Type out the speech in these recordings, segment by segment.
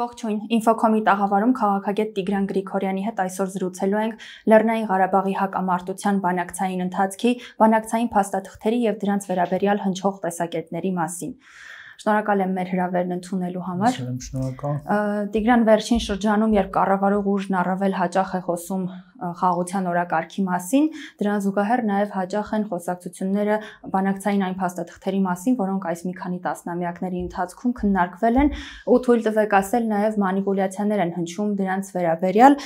Ողջույն։ Ինֆոկոմի տաղավարում քաղաքագետ Տիգրան Գրիգորյանի հետ այսօր զրուցելու ենք Լեռնային Ղարաբաղի հակամարտության բանակցային ընթացքի, բանակցային փաստաթղթերի եւ դրանց վերաբերյալ հնչող տեսակետների մասին։ Շնորհակալ եմ մեր հրավերն ընդունելու համար։ Շնորհակալ։ Տիգրան վերջին շրջանում, երբ կառավարող ուժն առավել հաճախ է խոսում խաղաղության օրակարգի մասին, դրան զուգահեռ նաև հաճախ են խոսակցությունները բանակցային այն փաստաթղթերի մասին, որոնք այս մի քանի տասնամյակների ընթացքում քննարկվել են ու թույլ տվեք ասել նաև մանիպուլյացիաներ են հնչում դրանց վերաբերյալ։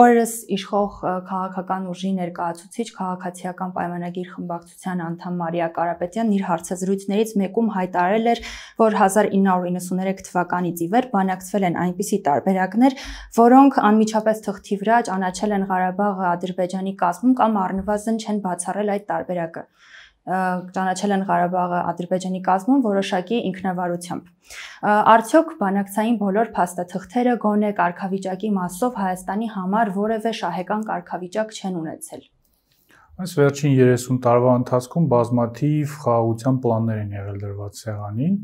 Օրերս իշխող քաղաքական ուժի ներկայացուցիչ քաղաքացիական պայմանագիր խմբակցության անդամ Մարիա Կարապետյանն իր հարցազրույցներից մեկում հայտարարել էր, որ 1993 թվականից ի վեր բանակցվել են այնպիսի տարբերակներ, որոնք անմիջապես թղթի վրա ճանաչել են Ղարաբաղը Ադրբեջանի կազմում կամ առնվազն չեն բացառել այդ տարբերակը ճանաչել են Ղարաբաղը Ադրբեջանի կազմում որոշակի ինքնավարությամբ։ Արդյոք բանակցային բոլոր փաստաթղթերը գոնե կարգավիճակի մասով Հայաստանի համար որևէ շահեկան կարգավիճակ չեն ունեցել։ Այս վերջին 30 տարվա ընթացքում բազմաթիվ խաղաղության պլաններ են եղել դրված սեղանին,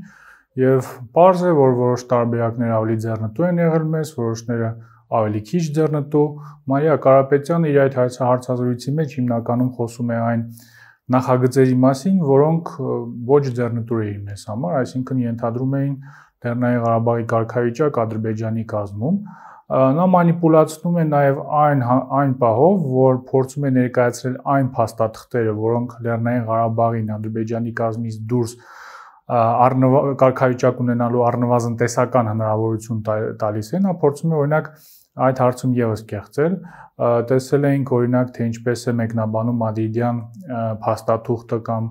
եւ պարզ է, որ որոշ տարբերակներ ավելի ձեռնտու են եղել մեզ, որոշները որ ավելի քիչ ձեռնտու։ Մարիա Կարապետյանը իր այդ հարցազրույցի մեջ հիմնականում խոսում է այն նախագծերի մասին, որոնք ոչ ձեռնտու էին մեզ համար, այսինքն ենթադրում էին Լեռնային Ղարաբաղի ղարքավիճակ Ադրբեջանի կազմում նա մանիպուլացնում է նաև այն հա, այն պահով, որ փորձում է ներկայացրել այն փաստաթղթերը, որոնք Լեռնային Ղարաբաղին Ադրբեջանի կազմից դուրս առնվազն կարգավիճակ ունենալու առնվազն տեսական հնարավորություն տալիս է, նա փորձում է օրինակ այդ հարցում եւս կեղծել։ Տեսել էինք օրինակ թե ինչպես է մեկնաբանում Մադրիդյան փաստաթուղթը կամ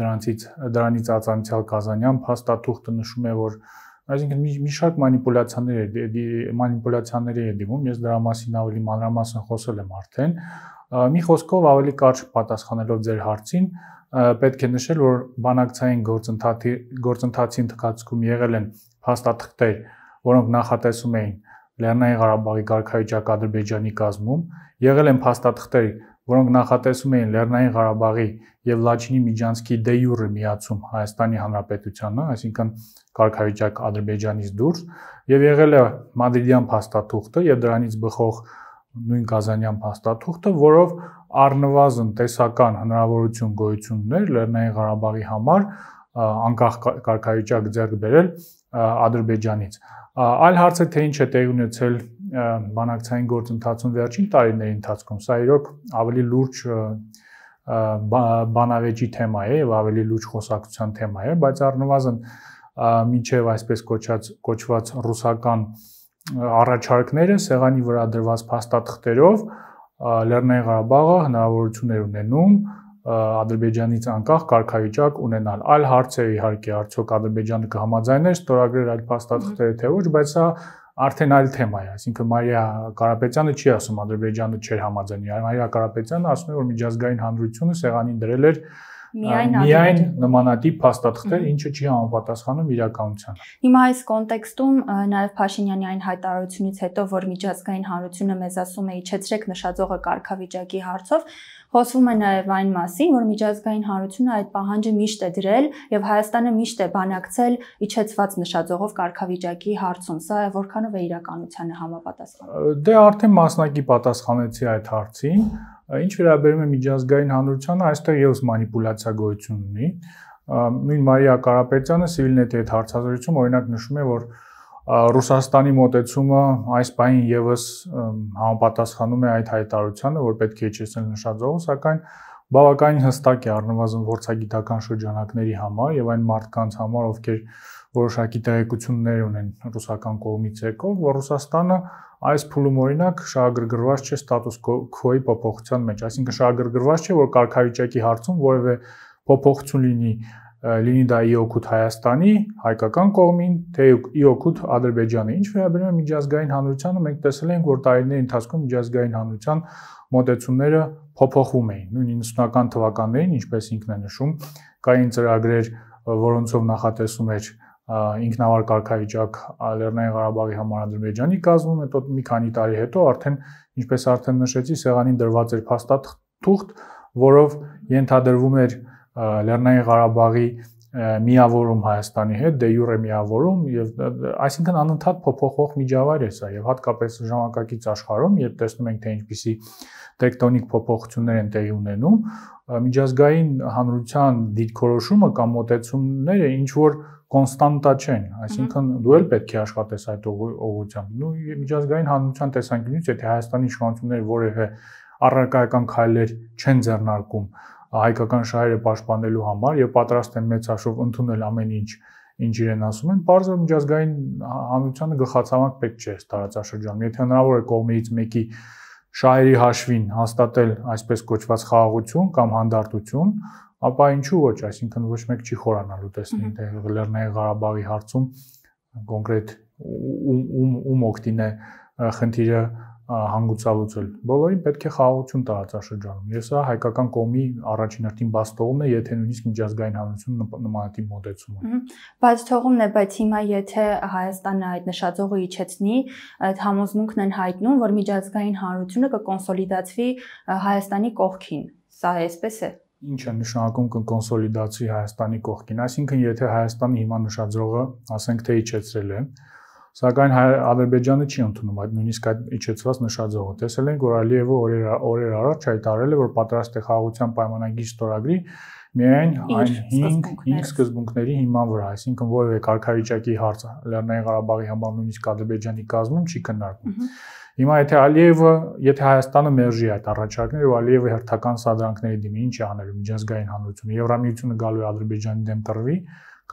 դրանից դրանից ածանցյալ Կազանյան փաստաթուղթը նշում է որ այսինքն մի, մի շարք մանիպուլյացիաներ է մանիպուլյացիաների է դիմում ես դրա մասին ավելի մանրամասն խոսել եմ արդեն մի խոսքով ավելի կարճ պատասխանելով ձեր հարցին պետք է նշել որ բանակցային գործընթացի գործընթացի ընթացքում եղել են փաստաթղթեր որոնք նախատեսում էին Լեռնային Ղարաբաղի ղարքայճակ Ադրբեջանի կազմում եղել են փաստաթղթեր, որոնք նախատեսում էին Լեռնային Ղարաբաղի եւ Լաչինի միջանցքի դե յուրը միացում Հայաստանի Հանրապետությանը, այսինքն ղարքայճակ Ադրբեջանից դուրս, եւ եղել է Մադրիդյան փաստաթուղթը եւ դրանից բխող նույն Կազանյան փաստաթուղթը, որով առնվազն տեսական հնարավորություն գոյություններ Լեռնային Ղարաբաղի համար անկախ ղարքայճակ ձեռք բերել Ադրբեջանից։ Այլ հարցը թե ինչ է տեղ ունեցել բանակցային գործընթացում վերջին տարիների ընթացքում, սա իրոք ավելի լուրջ բանավեճի թեմա է եւ ավելի լուրջ խոսակցության թեմա է, բայց առնվազն մինչև այսպես կոչած կոչված ռուսական առաջարկները սեղանի վրա դրված փաստաթղթերով Լեռնային Ղարաբաղը հնարավորություն էր ունենում Ադրբեջանից անկախ կարգավիճակ ունենալ։ Այլ հարց է իհարկե, արդյոք Ադրբեջանը կհամաձայներ ստորագրել այդ փաստաթղթերը թե ոչ, բայց սա արդեն այլ թեմա է, այսինքն Մարիա Կարապետյանը չի ասում Ադրբեջանը չէր համաձայնի, այլ Մարիա Կարապետյանը ասում է, որ միջազգային հանրությունը սեղանին դրել էր միայն միայն նմանատիպ փաստաթղթեր, ինչը չի համապատասխանում իրականությանը։ Հիմա այս կոնտեքստում նաև Փաշինյանի այն հայտարարությունից հետո, որ միջազգային հանրությունը մեզ ասում է իջեցրեք նշաձողը կարգավիճակի հարցով, հոսվում է նաև այն մասին, որ միջազգային հանրությունը այդ պահանջը միշտ է դրել եւ Հայաստանը միշտ է բանակցել իջեցված նշաձողով կարգավիճակի հարցում։ Սա որքանով է իրականությանը համապատասխան։ Դե արդեն մասնակի պատասխանեցի այդ հարցին։ Ինչ վերաբերում է միջազգային հանրությանը, այստեղ եւս մանիպուլյացիա գոյություն ունի։ Նույն Մարիա Կարապետյանը Civilnet-ի հետ հարցազրույցում օրինակ նշում է, որ Ռուսաստանի մոտեցումը այս բանին եւս համապատասխանում է այդ հայտարարությանը, որ պետք է իջեցնել նշաձողը, սակայն բավականին հստակ է առնվազն ворցագիտական շրջանակների համար եւ այն մարդկանց համար, ովքեր որոշակի տեղեկություններ ունեն ռուսական կողմից եկող, որ Ռուսաստանը այս փուլում օրինակ շահագրգռված չէ ստատուս քոյի փոփոխության մեջ, այսինքն շահագրգռված չէ, որ կարգավիճակի հարցում որևէ փոփոխություն լինի լինի դա իօքուտ Հայաստանի, հայկական կողմին, թե իօքուտ Ադրբեջանի։ Ինչ վերաբերում է միջազգային հանրությանը, մենք տեսել ենք, որ տարիների ընթացքում միջազգային հանրության մոտեցումները փոփոխվում էին։ Նույն 90-ական թվականներին, ինչպես ինքն է նշում, կային ծրագրեր, որոնցով նախատեսում էր ինքնավար կարգավիճակ Լեռնային Ղարաբաղի համար Ադրբեջանի կազմում, հետո մի քանի տարի հետո արդեն ինչպես արդեն նշեցի, սեղանին դրված էր փաստաթուղթ, որով ենթադրվում էր Լեռնային Ղարաբաղի միավորում Հայաստանի հետ, դե յուրե միավորում եւ այսինքն անընդհատ փոփոխող միջավայր է սա եւ հատկապես ժամանակակից աշխարհում, երբ տեսնում ենք թե ինչպիսի տեկտոնիկ փոփոխություններ են տեղի ունենում, միջազգային հանրության դիրքորոշումը կամ մոտեցումները ինչ որ կոնստանտա չեն, այսինքն դու էլ պետք է աշխատես այդ ուղղությամբ։ Նու միջազգային հանրության տեսանկյունից, եթե Հայաստանի իշխանությունները որևէ առարկայական քայլեր չեն ձեռնարկում հայկական շահերը պաշտպանելու համար եւ պատրաստ են մեծ հաշվով ընդունել ամեն ինչ, ինչ իրեն ասում են, բարձր միջազգային հանրությանը գլխացավանք պետք չէ տարածաշրջանում։ Եթե հնարավոր է կողմից մեկի շահերի հաշվին հաստատել այսպես կոչված խաղաղություն կամ հանդարտություն, ապա ինչու ոչ, այսինքն ոչ մեկ չի խորանալու տեսնի դե Լեռնային Ղարաբաղի հարցում կոնկրետ ում ում ում օկտին է խնդիրը հանգուցալուծել։ Բոլորին պետք է խաղաղություն տարածաշրջանում։ Ես սա հայկական կողմի առաջին հերթին բաց թողումն է, եթե նույնիսկ միջազգային հանրությունը նմանատիպ մոտեցում ունի։ Բաց թողումն է, բայց հիմա եթե Հայաստանը այդ նշաձողը իջեցնի, այդ համոզմունքն են հայտնում, որ միջազգային հանրությունը կկոնսոլիդացվի Հայաստանի կողքին։ Սա էսպես է։ Ա, ինչ է նշանակում կոնսոլիդացիա Հայաստանի կողքին, այսինքն եթե Հայաստանը հիմա նշաձողը, ասենք թե իջեցրել է, սակայն Ադրբեջանը չի ընդունում այդ նույնիսկ այդ իջեցված նշաձողը։ Տեսել ենք, որ Ալիևը օրեր օրեր առաջ հայտարարել է, որ պատրաստ է խաղաղության պայմանագիր ստորագրի միայն այն 5 5 սկզբունքների հիման վրա, այսինքն որևէ կարգավիճակի հարցը Լեռնային Ղարաբաղի համար նույնիսկ Ադրբեջանի կազմում չի քննարկվում։ Հիմա եթե Ալիևը, եթե Հայաստանը մերժի այդ առաջարկները ու Ալիևը հերթական սադրանքների դիմի, ինչ է անելու միջազգային հանրությունը, Եվրամիությունը գալու է Ադրբեջանի դեմ տրվի,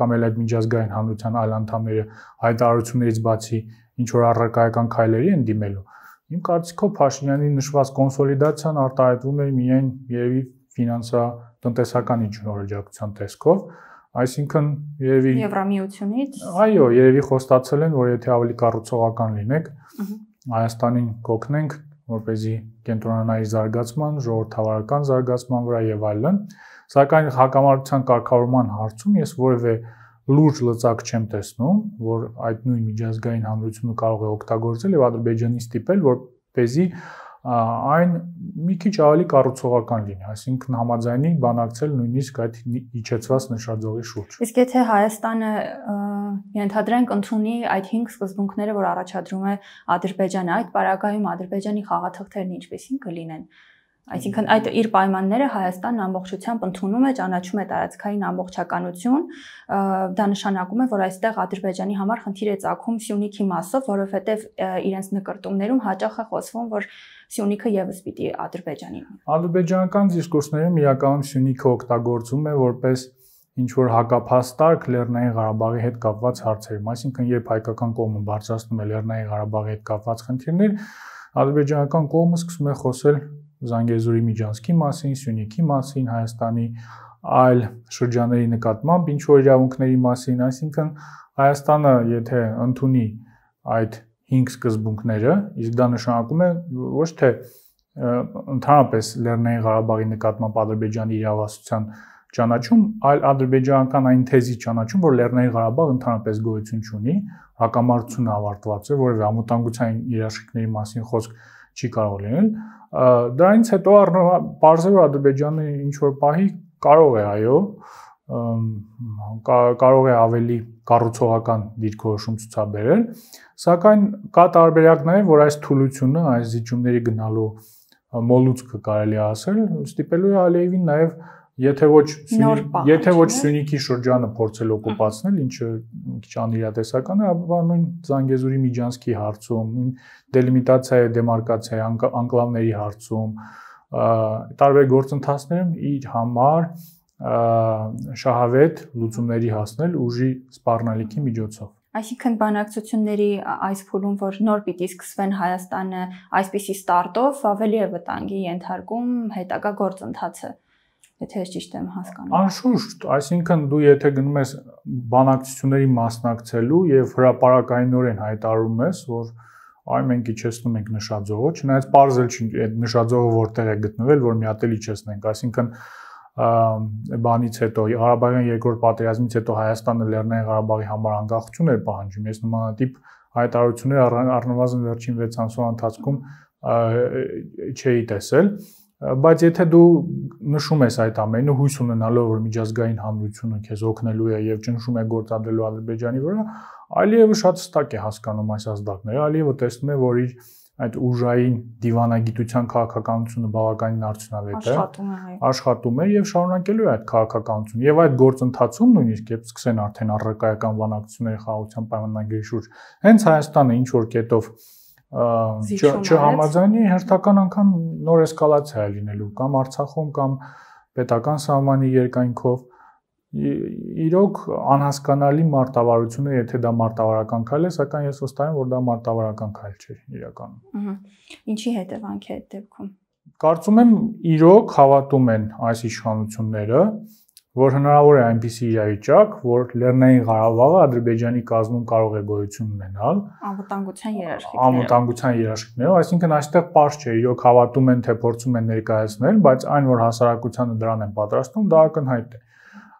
կամ էլ այդ միջազգային հանրության այլ անդամները հայտարարություններից բացի ինչ որ առարկայական քայլերի են դիմելու։ Իմ կարծիքով Փաշինյանի նշված կոնսոլիդացիան արտահայտվում է միայն երևի ֆինանսա տնտեսական իջնորոջակցության տեսքով, այսինքն երևի Եվրամիությունից։ Այո, երևի խոստացել են, որ եթե ավելի կառուցողական լինեք, Հայաստանին կօգնենք, որպեսզի կենտրոնանա իր զարգացման, ժողովրդավարական զարգացման վրա եւ այլն։ Սակայն հակամարտության կարգավորման հարցում ես որևէ լուրջ լծակ չեմ տեսնում, որ այդ նույն միջազգային համայնությունը կարող է օգտագործել եւ Ադրբեջանի ստիպել, որպեսզի այն մի քիչ ավելի կառուցողական լինի, այսինքն համաձայնի բանակցել նույնիսկ այդ իջեցված նշաձողի շուրջ։ Իսկ եթե Հայաստանը ենթադրենք ընդունի այդ 5 սկզբունքները, որ առաջադրում է Ադրբեջանը, այդ պարագայում Ադրբեջանի խաղաթղթերն ինչպեսին կլինեն։ Այսինքն այդ իր պայմանները Հայաստանն ամբողջությամբ ընդունում է, ճանաչում է տարածքային ամբողջականություն, դա նշանակում է, որ այստեղ Ադրբեջանի համար խնդիր է ցակում Սյունիքի մասով, որովհետև իրենց նկարտումներում հաճախ է խոսվում, որ Սյունիքը եւս պիտի Ադրբեջանին։ Ադրբեջանական դիսկուրսներում իրականում Սյունիքը օգտագործում է որպես ինչ որ հակափաստարկ Լեռնային Ղարաբաղի հետ կապված հարցերում, այսինքն երբ հայկական կողմը բարձրացնում է Լեռնային Ղարաբաղի հետ կապված խնդիրներ, ադրբեջանական կողմը սկսում է խոսել Զանգեզուրի միջանցքի մասին, Սյունիքի մասին, Հայաստանի այլ շրջանների նկատմամբ ինչ որ իրավունքների մասին, այսինքն Հայաստանը եթե ընդունի այդ 5 սկզբունքները, իսկ դա նշանակում է ոչ թե ընդհանրապես Լեռնային Ղարաբաղի նկատմամբ Ադրբեջանի իրավասության ճանաչում, այլ ադրբեջանական այն թեզի ճանաչում, որ Լեռնային Ղարաբաղ ընդհանրապես գոյություն չունի, հակամարտությունը ավարտված է, որևէ ամուտանգության երաշխիքների մասին խոսք չի կարող լինել։ Դրանից հետո առնվա բարձր Ադրբեջանը ինչ որ պահի կարող է, այո, կարող է ավելի կառուցողական դիրքորոշում ցուցաբերել, սակայն կա տարբերակներ, որ այս թուլությունը, այս զիջումների գնալու մոլուցքը կարելի ասել, ստիպելու է Ալիևին նաև Եթե ոչ Սյունիք, եթե ոչ Սյունիքի շրջանը փորձել օկուպացնել, ինչը քիչ անիրատեսական է, ապա նույն Զանգեզուրի Միջանցքի հարցում, դելիմիտացիայի, դեմարկացիայի, անկլավների հարցում, տարբեր գործընթացներում իր համար շահավետ լուծումների հասնել ուժի սպառնալիքի միջոցով։ Այսինքն բանակցությունների այս փուլում, որ նոր պիտի սկսվեն Հայաստանը այսպիսի ստարտով, ավելի է վտանգի ենթարկում հետագա գործընթացը։ են եթե ես ճիշտ եմ հասկանում։ Անշուշտ, այսինքն դու եթե գնում ես բանակցությունների մասնակցելու եւ հրաապարակայինորեն հայտարարում ես, որ այ մենք իջեցնում ենք նշաձողը, չնայած parzel չի այդ նշաձողը որտեղ է գտնվել, որ մի հատ էլ իջեցնենք, այսինքն բանից հետո Ղարաբաղյան երկրորդ պատերազմից հետո Հայաստանը Լեռնային Ղարաբաղի համար անկախություն էր պահանջում։ Ես նմանատիպ հայտարարություններ առնվազն վերջին 6 ամսվա ընթացքում չէի տեսել։ ա, բայց եթե դու նշում ես այդ ամենը հույս ունենալով որ միջազգային համայնությունը քեզ օգնելու է եւ ճնշում է գործադրելու Ադրբեջանի վրա, Ալիևը շատ հստակ է հասկանում այս ազդակները։ Ալիևը տեսնում է, որ իր այդ ուժային դիվանագիտության քաղաքականությունը բավականին արդյունավետ է, աշխատում է եւ շարունակելու է այդ քաղաքականությունը։ Եվ այդ գործընթացում նույնիսկ երբ սկսեն արդեն առարկայական վանակցությունների խաղաղության պայմանագրի շուրջ, հենց Հայաստանը ինչ որ կետով չհամաձայնի հերթական անգամ նոր էսկալացիա է լինելու կամ Արցախում կամ պետական սահմանի երկայնքով իրոք անհասկանալի մարտավարություն է, եթե դա մարտավարական քայլ է, սակայն ես վստահ եմ, որ դա մարտավարական քայլ չէ իրականում։ Ինչի հետևանք է այդ դեպքում։ Կարծում եմ իրոք հավատում են այս իշխանությունները, որ հնարավոր է այնպիսի իրավիճակ, որ Լեռնային Ղարաբաղը Ադրբեջանի կազմում կարող է գոյություն ունենալ անվտանգության երաշխիքներով։ Անվտանգության երաշխիքներով, այսինքն այստեղ པարզ չէ, իրոք հավատում են, թե փորձում են ներկայացնել, բայց այն որ հասարակությանը դրան են պատրաստում, դա ակնհայտ է։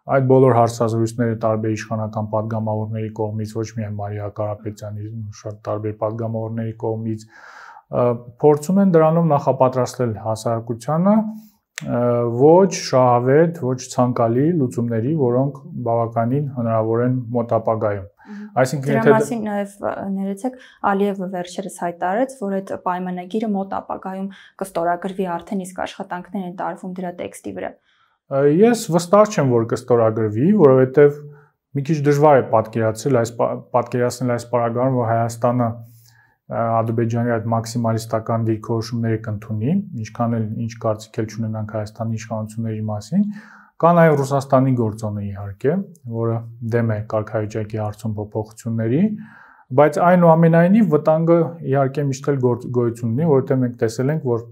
Այդ բոլոր հարցազրույցները տարբեր իշխանական падգամավորների կողմից, ոչ միայն Մարիա Կարապետյանի, շատ տարբեր падգամավորների կողմից փորձում են դրանով նախապատրաստել հասարակությանը, ոչ շահավետ, ոչ ցանկալի լուծումների, որոնք բավականին հնարավոր են մոտ ապագայում։ Այսինքն եթե դրա մասին նաև ներեցեք Ալիևը վերջերս հայտարարեց, որ այդ պայմանագիրը մոտ ապագայում կստորագրվի արդեն իսկ աշխատանքներ են տարվում դրա տեքստի վրա։ Ես վստահ չեմ, որ կստորագրվի, որովհետև մի քիչ դժվար է պատկերացնել այս պատկերացնել այս պարագայում, որ Հայաստանը պա, Ադրբեջանի այդ մաքսիմալիստական դիրքորոշումները կընդունի, ինչքան էլ ինչ կարծիք էլ չունենանք Հայաստանի իշխանությունների մասին, կան այո Ռուսաստանի գործոնը իհարկե, որը դեմ է կարգավիճակի հարցում փոփոխությունների, բայց այնուամենայնիվ վտանգը իհարկե միշտ էլ գոյություն ունի, որովհետև մենք տեսել ենք, որ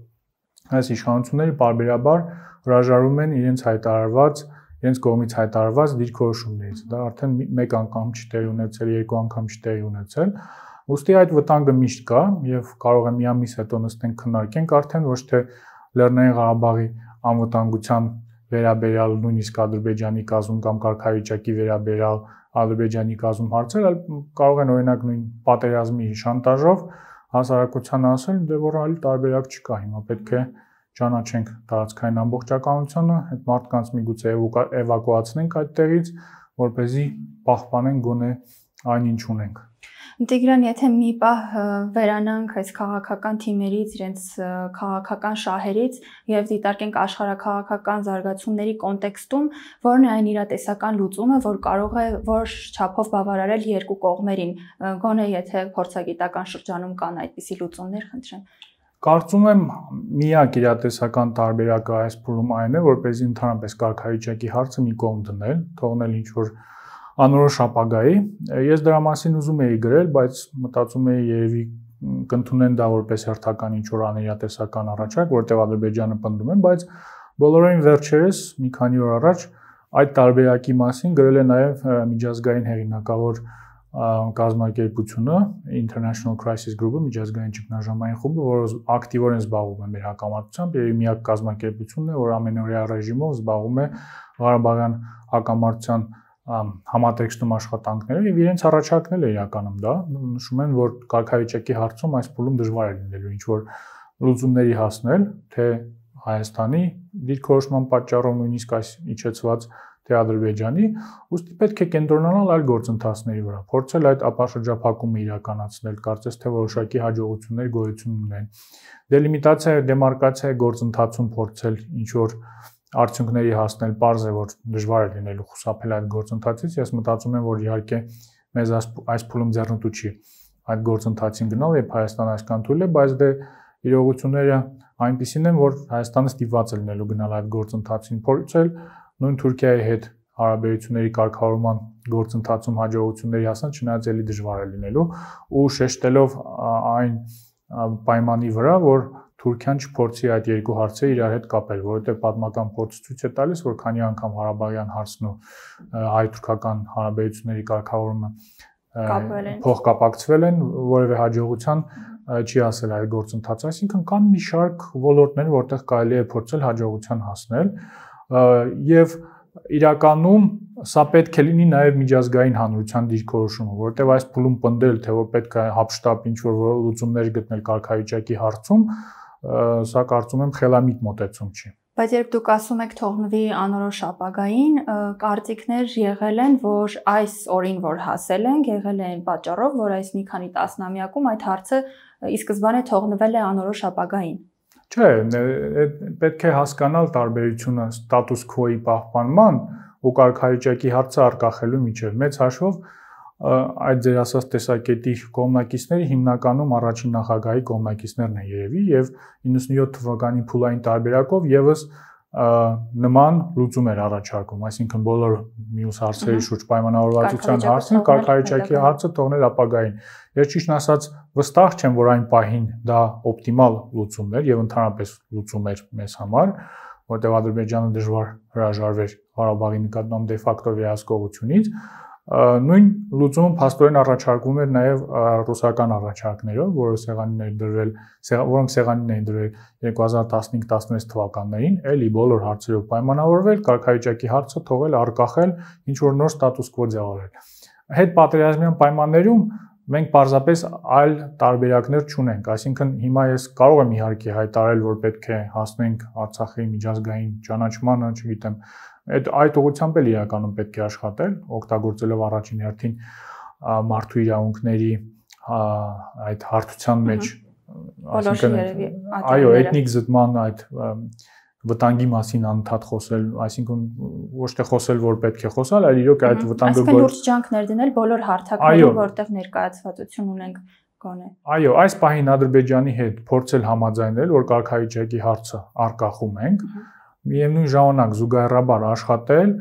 այս իշխանությունները բարբերաբար հրաժարվում են իրենց հայտարարված իրենց կողմից հայտարարված դիրքորոշումներից։ Դա արդեն մեկ անգամ չտեղի ունեցել, երկու անգամ չտեղի ունեցել, ունեցել Ոստի այդ վտանգը միշտ կա եւ կարող է միամից հետո նստենք քննարկենք արդեն ոչ թե Լեռնային Ղարաբաղի անվտանգության վերաբերյալ նույնիսկ Ադրբեջանի կազմում կամ կարգավիճակի վերաբերյալ Ադրբեջանի կազմում հարցեր, այլ կարող են օրինակ նույն պատերազմի շանտաժով հասարակության ասել, դե որ այլ տարբերակ չկա, հիմա պետք է ճանաչենք տարածքային ամբողջականությունը, այդ մարդկանց միգուցե էվակուացնենք այդտեղից, որ เป զի պահպանեն գոնե այն ինչ ունենք։ Տիգրան, եթե մի պահ վերանանք այս քաղաքական թիմերից, իրենց քաղաքական շահերից եւ դիտարկենք աշխարհակաղաքական զարգացումների կոնտեքստում, որն է այն իրատեսական լուծումը, որ կարող է որ չափով բավարարել երկու կողմերին, գոնե եթե փորձագիտական շրջանում կան այդպիսի լուծումներ, խնդրեմ։ Կարծում եմ միակ իրատեսական տարբերակը այս փուլում այն է, որ เป զի ընդհանրապես կարգավիճակի հարցը մի կողմ դնել, թողնել ինչ որ անորոշ ապագայի։ Ես դրա մասին ուզում էի գրել, բայց մտածում էի երևի կընդունեն դա որպես հերթական ինչ որ աներիատեսական առաջարկ, որտեղ Ադրբեջանը պնդում է, բայց բոլորովին վերջերս մի քանի օր առաջ այդ տարբերակի մասին գրել է նաև միջազգային հեղինակավոր կազմակերպությունը International Crisis Group-ը միջազգային ճգնաժամային խումբը, որը ակտիվորեն զբաղվում է մեր հակամարտությամբ եւ միակ կազմակերպությունն է, որ ամենօրյա ռեժիմով զբաղվում է Ղարաբաղյան հակամարտության համատեքստում աշխատանքներով եւ իրենց առաջարկնել է իրականում դա նշում են որ Կարգավիճակի հարցում այս փուլում դժվար է լինելու ինչ որ լուծումների հասնել թե Հայաստանի դիրքորոշման պատճառով նույնիսկ այս իջեցված թե Ադրբեջանի, ուստի պետք է կենտրոնանալ այլ գործընթացների վրա, փորձել այդ ապաշրջափակումը իրականացնել, կարծես թե որոշակի հաջողություններ գոյություն ունեն։ Դելիմիտացիա, դեմարկացիա գործընթացում փորձել ինչ որ արդյունքների հասնել, པարզ է որ դժվար է լինելու խուսափել այդ գործընթացից, ես մտածում եմ, որ իհարկե մեզ այս փուլում ձեռնտու չի այդ գործընթացին գնալ, եւ Հայաստան այսքան թույլ է, բայց դե իրողությունները այնպիսին են, որ Հայաստանը ստիպված է լինելու գնալ այդ գործընթացին փորձել, նույն Թուրքիայի հետ հարաբերությունների կարգավորման գործընթացում հաջողությունների հասան, չնայած ելի դժվար է լինելու ու շեշտելով այն պայմանի վրա, որ Թուրքիան չփորձի այդ երկու հարցը իրար հետ կապել, որովհետև պատմական փորձ ցույց է տալիս, որ քանի անգամ հարաբարյան հարցն ու հայ-թուրքական հարաբերությունների կարգավորումը փոխկապակցվել են, որևէ հաջողության չի ասել այդ գործընթացը, այսինքն կան մի շարք ոլորտներ, որտեղ կարելի է փորձել հաջողության հասնել եւ իրականում սա պետք է լինի նաև միջազգային հանրության դիրքորոշումը, որովհետև այս փուլում պնդել, թե որ պետք է հապշտապ ինչ որ լուծումներ գտնել կարգավիճակի հարցում, սա կարծում եմ խելամիտ մոտեցում չի։ Բայց երբ դուք ասում եք թողնվի անորոշ ապագային, կարծիքներ եղել են, որ այս օրին, որ հասել են, եղել են պատճառով, որ այս մի քանի տասնամյակում այդ հարցը ի սկզբանե թողնվել է անորոշ ապագային։ Չէ, պետք է հասկանալ տարբերությունը ստատուս քոյի պահպանման ու կարգավիճակի հարցը արկախելու միջև։ Մեծ հաշվով այդ ձեր ասած տեսակետի կողմնակիցները հիմնականում առաջին նախագահի կողմնակիցներն են երևի եւ 97 թվականի փուլային տարբերակով եւս նման լուծում էր առաջարկում, այսինքն բոլոր մյուս հարցերի շուրջ պայմանավորվածության հարցը, կարգավիճակի հարցը թողնել ապագային։ Ես ճիշտ ասած վստահ չեմ, որ այն պահին դա օպտիմալ լուծումն էր եւ ընդհանրապես լուծում էր մեզ համար, որտեղ Ադրբեջանը դժվար հրաժարվեր Ղարաբաղի նկատմամբ դե ֆակտո վերահսկողությունից, Նույն լուծումը փաստորեն առաջարկվում էր նաև ռուսական առաջարկներով, որը սեղանին էր դրվել, որոնք սեղանին էին դրվել 2015-16 թվականներին, էլի բոլոր հարցերով պայմանավորվել, քաղաքավիճակի հարցը թողել արկախել, ինչ որ նոր ստատուս կվո ձևավորել։ Հետ պատերազմյան պայմաններում մենք պարզապես այլ տարբերակներ չունենք, այսինքն հիմա ես կարող եմ իհարկե հայտարարել, որ պետք է հասնենք Արցախի միջազգային ճանաչմանը, չգիտեմ, Այդ այդ ուղությամբ էլ իրականում պետք է աշխատել, օգտագործելով առաջին հերթին մարդու իրավունքների այդ հարթության մեջ, այսինքն այո, էթնիկ զտման այդ վտանգի մասին անդադ խոսել, այսինքն ոչ թե խոսել, որ պետք է խոսալ, այլ իրոք այդ վտանգը գոյ։ Այսինքն լուրջ ջանք ներդնել բոլոր հարթակներում, որտեղ ներկայացվածություն ունենք գոնե։ Այո, այս պահին Ադրբեջանի հետ փորձել համաձայնել, որ Կարքայիջակի հարցը արկախում ենք։ Ահա միևնույն ժամանակ զուգահեռաբար աշխատել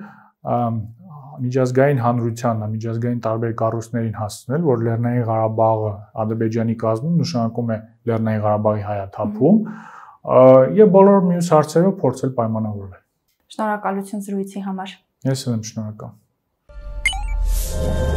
միջազգային հանրությանն, միջազգային տարբեր կառույցներին հասցնել, որ Լեռնային Ղարաբաղը Ադրբեջանի կազմում նշանակում է Լեռնային Ղարաբաղի հայաթափում եւ բոլոր մյուս հարցերով փորձել պայմանավորվել։ Շնորհակալություն զրույցի համար։ Ես եմ շնորհակալ։ Thank you